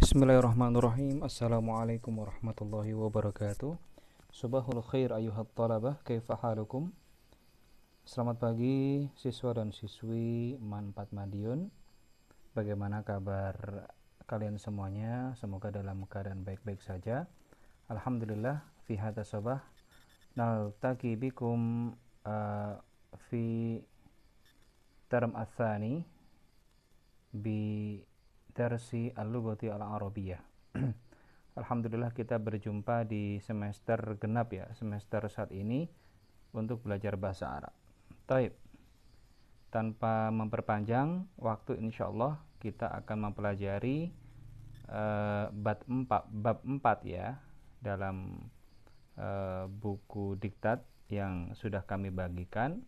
Bismillahirrahmanirrahim Assalamualaikum warahmatullahi wabarakatuh Subahul khair ayuhat talabah Kaifahalukum Selamat pagi siswa dan siswi Manfaat Madiun Bagaimana kabar kalian semuanya Semoga dalam keadaan baik-baik saja Alhamdulillah Fi hata sabah Naltaki bikum uh, Fi Term asani Bi Darsi Al-Lughati al arabiyah Alhamdulillah kita berjumpa di semester genap ya, semester saat ini untuk belajar bahasa Arab. Taib. Tanpa memperpanjang waktu insya Allah kita akan mempelajari uh, bab 4 bab 4 ya dalam uh, buku diktat yang sudah kami bagikan.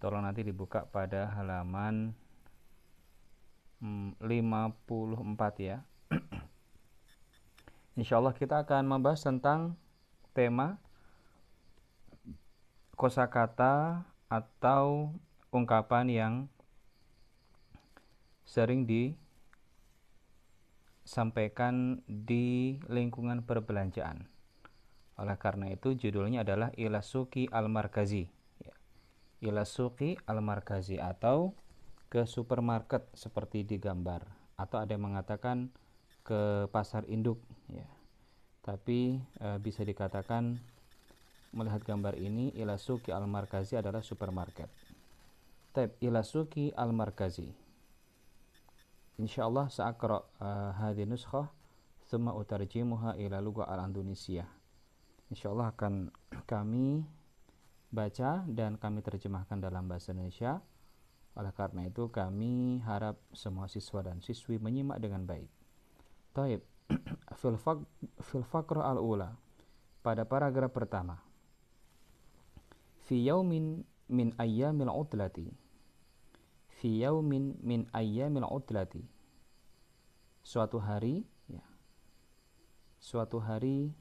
Tolong nanti dibuka pada halaman 54 hmm, ya. Insya Allah kita akan membahas tentang tema kosakata atau ungkapan yang sering disampaikan di lingkungan perbelanjaan. Oleh karena itu judulnya adalah Ilasuki Al-Markazi. Ya, Ilasuki Al-Markazi atau ke supermarket seperti di gambar atau ada yang mengatakan ke pasar induk ya. Tapi e, bisa dikatakan melihat gambar ini Ilasuki Al-Markazi adalah supermarket. Tab Ilasuki Al-Markazi. Insyaallah saakro e, eh, hadhihi nuskhah thumma utarjimuha ila lugha al-Indonesia. Insyaallah akan kami baca dan kami terjemahkan dalam bahasa Indonesia. Oleh karena itu kami harap semua siswa dan siswi menyimak dengan baik. Taib, fil al-ula pada paragraf pertama. Fi yaumin min ayyamil utlati. Fi yaumin min ayyamil utlati. Suatu hari ya. Suatu hari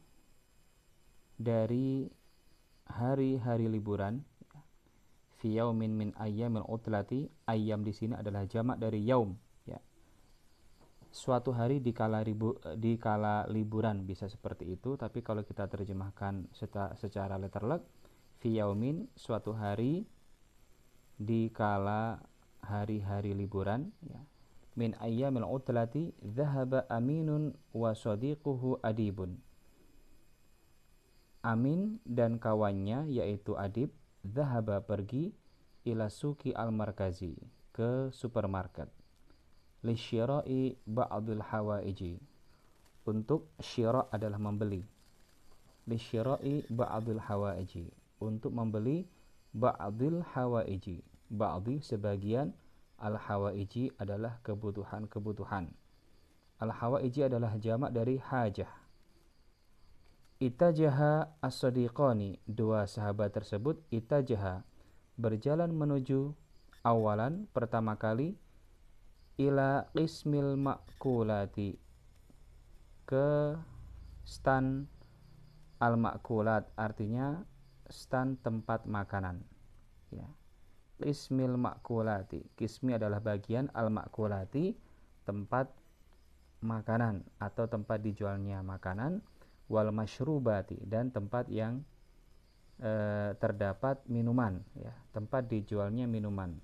dari hari-hari liburan fi yaumin min ayyamil utlati ayam di sini adalah jamak dari yaum ya suatu hari di kala ribu di kala liburan bisa seperti itu tapi kalau kita terjemahkan secara, secara letterlek fi yaumin suatu hari di kala hari-hari liburan ya min ayyamil utlati dhahaba aminun wa sadiquhu adibun Amin dan kawannya yaitu Adib Zahaba pergi ila suki al-markazi ke supermarket. Lishirai Hawa hawaiji. Untuk shiro adalah membeli. Lishirai Hawa hawaiji. Untuk membeli ba'dil hawaiji. Ba'di sebagian al-hawaiji adalah kebutuhan-kebutuhan. Al-hawaiji adalah jamak dari hajah. Itajaha as dua sahabat tersebut itajaha, berjalan menuju awalan pertama kali ila ismil makulati ke stan al makulat artinya stan tempat makanan ya ismil makulati kismi adalah bagian al makulati tempat makanan atau tempat dijualnya makanan wal masyrubati dan tempat yang e, terdapat minuman ya, tempat dijualnya minuman.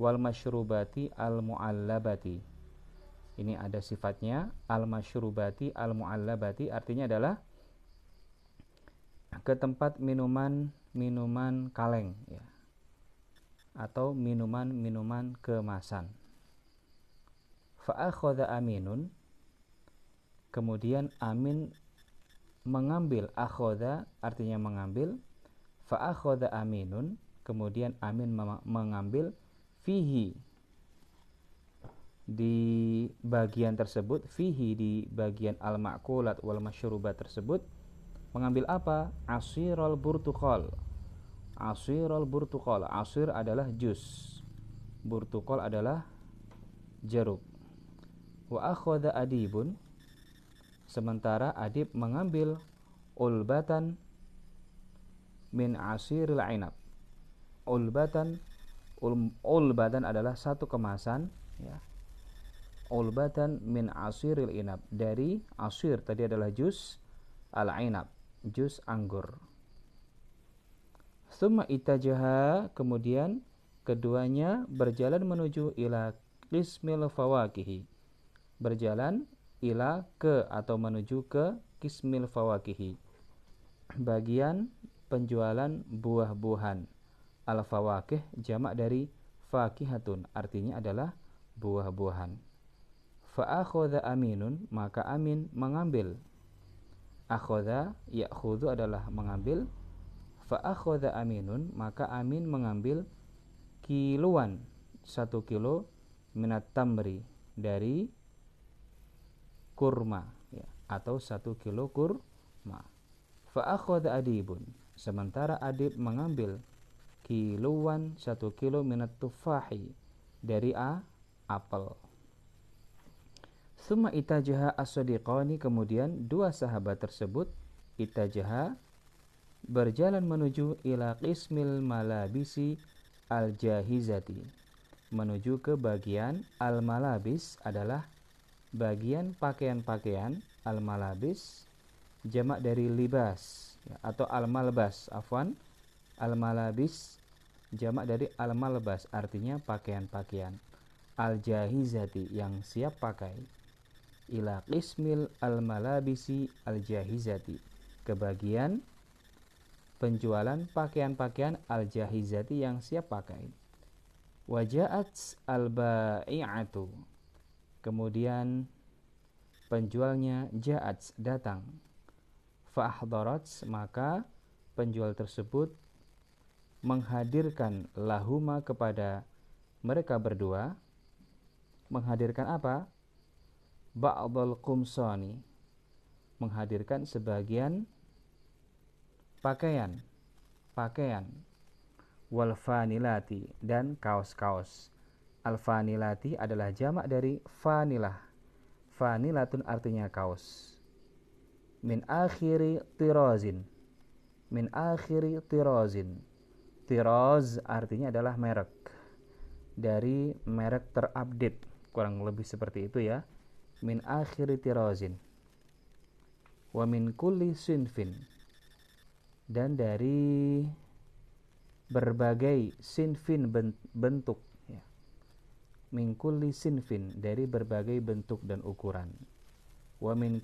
Wal masyrubati al muallabati. Ini ada sifatnya al masyrubati al muallabati artinya adalah ke tempat minuman minuman kaleng ya atau minuman-minuman kemasan. Fa'akhadha Aminun kemudian Amin mengambil akhoda artinya mengambil fa akhoda aminun kemudian amin mengambil fihi di bagian tersebut fihi di bagian al makulat wal masyurubat tersebut mengambil apa asirul burtukol asirul burtukol asir adalah jus burtukol adalah jeruk wa akhoda adibun Sementara Adib mengambil ulbatan min asiril ainab. Ulbatan ul, ulbatan adalah satu kemasan ya. Ulbatan min asiril inab dari asir tadi adalah jus al-ainab, jus anggur. Summa itajaha kemudian keduanya berjalan menuju ila qismil fawakihi. Berjalan ila ke atau menuju ke kismil fawakihi bagian penjualan buah-buahan al fawakih jamak dari fakihatun artinya adalah buah-buahan fa'akhadha aminun maka amin mengambil akhadha ya'khudhu adalah mengambil fa'akhadha aminun maka amin mengambil kiluan satu kilo minat tamri dari kurma ya, atau satu kilo kurma. Fa'akhoda adibun. Sementara adib mengambil kiluan satu kilo minat tufahi dari a apel. Suma itajaha as kemudian dua sahabat tersebut itajaha berjalan menuju ila qismil malabisi al-jahizati menuju ke bagian al-malabis adalah bagian pakaian-pakaian al-malabis jamak dari libas ya, atau al-malbas afwan al-malabis jamak dari al-malbas artinya pakaian-pakaian al-jahizati yang siap pakai ila qismil al-malabisi al-jahizati ke penjualan pakaian-pakaian al-jahizati yang siap pakai waja'at al-ba'i'atu Kemudian penjualnya Ja'ats datang. Fa'ahdarat maka penjual tersebut menghadirkan lahuma kepada mereka berdua. Menghadirkan apa? Ba'dal kumsoni. Menghadirkan sebagian pakaian. Pakaian. Wal fanilati dan kaos-kaos. Al-fanilati adalah jamak dari fanilah. Fanilatun artinya kaos. Min akhiri tirozin. Min akhiri tirozin. Tiroz artinya adalah merek. Dari merek terupdate. Kurang lebih seperti itu ya. Min akhiri tirozin. Wa min kulli sinfin. Dan dari berbagai sinfin bentuk min sinfin dari berbagai bentuk dan ukuran wa min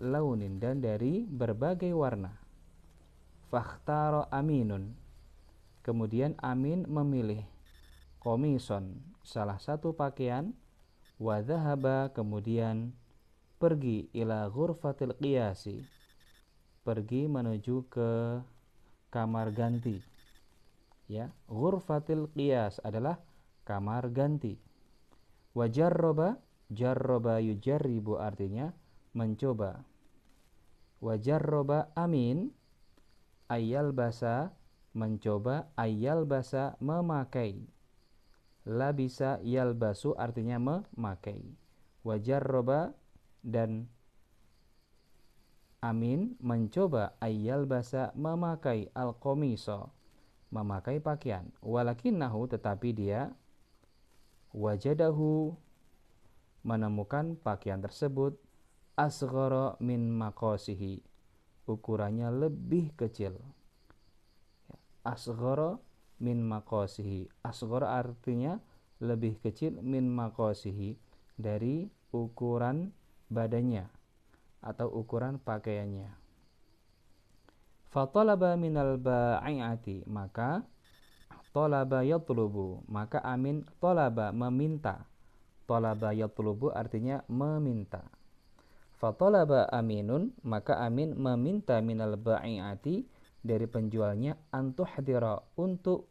launin dan dari berbagai warna fakhtaro aminun kemudian amin memilih komison salah satu pakaian wa dhahaba kemudian pergi ila ghurfatil qiyasi pergi menuju ke kamar ganti ya ghurfatil qiyas adalah kamar ganti Wajar roba, jarroba yujarribu artinya mencoba. Wajar roba amin, ayal basa mencoba, ayal basa memakai. Labisa basu artinya memakai. Wajar roba dan Amin mencoba ayal basa memakai al memakai pakaian. Walakin nahu tetapi dia wajadahu menemukan pakaian tersebut asghara min makosihi ukurannya lebih kecil ya, asghara min makosihi asghara artinya lebih kecil min makosihi dari ukuran badannya atau ukuran pakaiannya fatalaba minal bai'ati maka Tolaba yatlubu, maka amin tolaba meminta. Tolaba yatlubu artinya meminta. Fatolaba aminun, maka amin meminta minal ba'i'ati dari penjualnya antuhdira untuk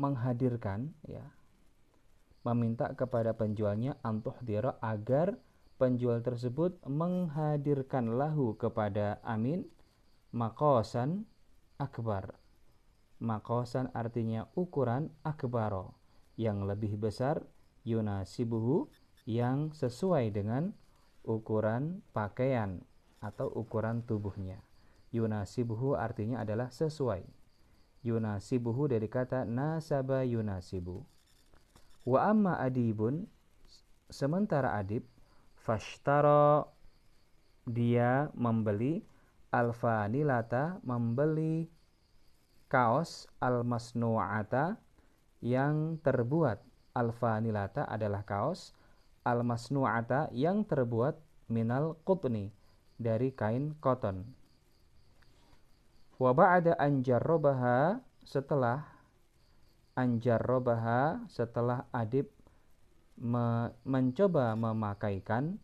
menghadirkan ya meminta kepada penjualnya antuhdira agar penjual tersebut menghadirkan lahu kepada amin makosan akbar. Makosan artinya ukuran akbaro, yang lebih besar yuna yunasibuhu yang sesuai dengan ukuran pakaian atau ukuran tubuhnya. Yuna Yunasibuhu artinya adalah sesuai. Yuna Yunasibuhu dari kata nasaba yunasibu. Wa amma adibun, sementara adib, fashtaro dia membeli alfanilata membeli kaos almasnuata yang terbuat alfanilata adalah kaos almasnuata yang terbuat minal qutni dari kain koton. Wa ba'da an setelah an setelah adib me mencoba memakaikan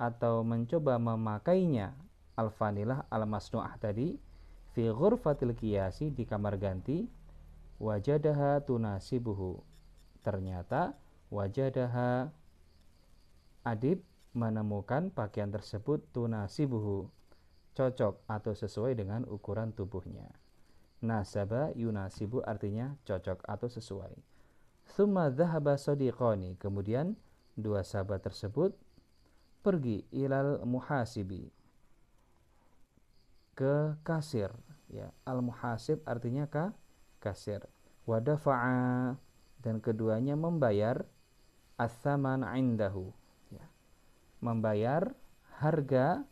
atau mencoba memakainya al-fanilah al-masnu'ah tadi fi ghurfatil qiyasi di kamar ganti wajadaha tunasibuhu ternyata wajadaha adib menemukan pakaian tersebut tunasibuhu cocok atau sesuai dengan ukuran tubuhnya nasaba yunasibu artinya cocok atau sesuai thumma dhahaba sodiqoni kemudian dua sahabat tersebut pergi ilal muhasibi ke kasir ya al muhasib artinya ka kasir wadafa'a dan keduanya membayar asaman indahu ya. membayar harga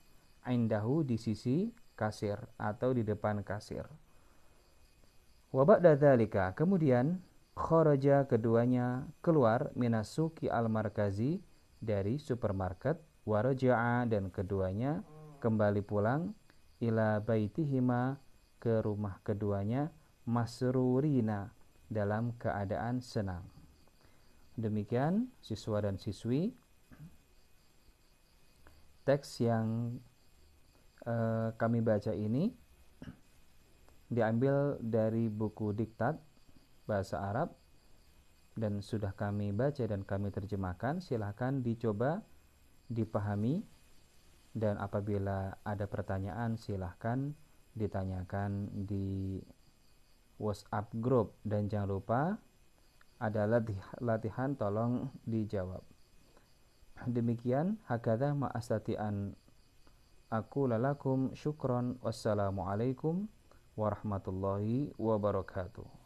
indahu di sisi kasir atau di depan kasir Wabak dalika kemudian kharaja keduanya keluar minasuki al-markazi dari supermarket waraja'a dan keduanya kembali pulang ila baitihima ke rumah keduanya masrurina dalam keadaan senang. Demikian siswa dan siswi teks yang eh, kami baca ini diambil dari buku diktat bahasa Arab dan sudah kami baca dan kami terjemahkan silahkan dicoba dipahami dan apabila ada pertanyaan silahkan ditanyakan di WhatsApp group dan jangan lupa ada latihan tolong dijawab demikian hakadha ma'astati'an aku lalakum syukron wassalamualaikum warahmatullahi wabarakatuh